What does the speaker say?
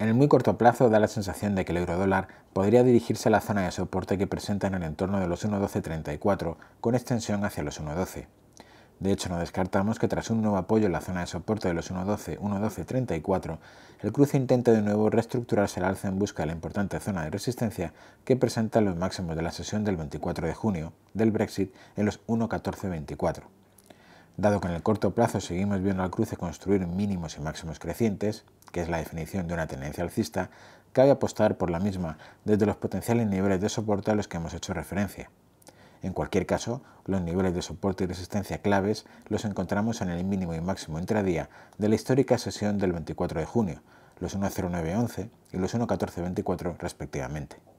En el muy corto plazo da la sensación de que el eurodólar podría dirigirse a la zona de soporte que presenta en el entorno de los 1.1234 con extensión hacia los 1.12. De hecho, no descartamos que tras un nuevo apoyo en la zona de soporte de los 1.12-1.1234, el cruce intenta de nuevo reestructurarse al alza en busca de la importante zona de resistencia que presenta los máximos de la sesión del 24 de junio del Brexit en los 1.1424. Dado que en el corto plazo seguimos viendo al cruce construir mínimos y máximos crecientes, que es la definición de una tendencia alcista, cabe apostar por la misma desde los potenciales niveles de soporte a los que hemos hecho referencia. En cualquier caso, los niveles de soporte y resistencia claves los encontramos en el mínimo y máximo intradía de la histórica sesión del 24 de junio, los 10911 y los 11424 respectivamente.